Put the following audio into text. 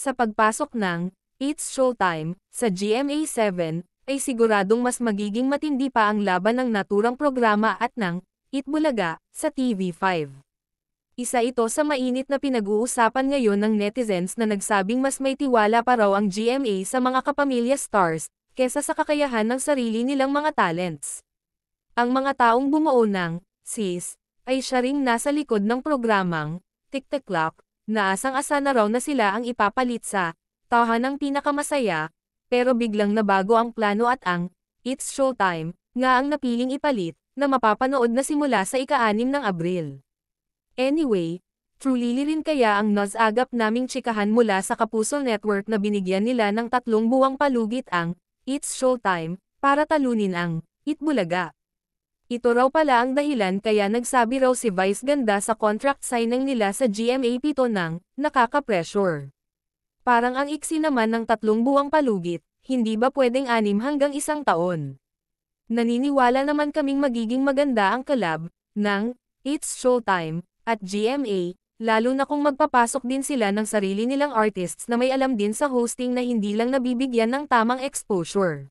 sa pagpasok ng It's Showtime sa GMA7 ay siguradong mas magiging matindi pa ang laban ng naturang programa at ng It Bulaga sa TV5. Isa ito sa mainit na pinag-uusapan ngayon ng netizens na nagsabing mas may tiwala pa raw ang GMA sa mga kapamilya stars kesa sa kakayahan ng sarili nilang mga talents. Ang mga taong bumuo ng SIS ay siya ring nasa likod ng programang Tic Tac Clock Naasang-asa na raw na sila ang ipapalit sa tahanang pinakamasaya, pero biglang nabago ang plano at ang It's Showtime nga ang napiling ipalit na mapapanood na simula sa ika-anim ng Abril. Anyway, Truly rin kaya ang Noz agap naming chikahan mula sa Kapuso Network na binigyan nila ng tatlong buwang palugit ang It's Showtime para talunin ang Itbulaga. Ito raw pala ang dahilan kaya nagsabi raw si Vice ganda sa contract signing nila sa GMA Pito ng nakaka-pressure. Parang ang iksi naman ng tatlong buwang palugit, hindi ba pwedeng anim hanggang isang taon? Naniniwala naman kaming magiging maganda ang collab ng It's Showtime at GMA, lalo na kung magpapasok din sila ng sarili nilang artists na may alam din sa hosting na hindi lang nabibigyan ng tamang exposure.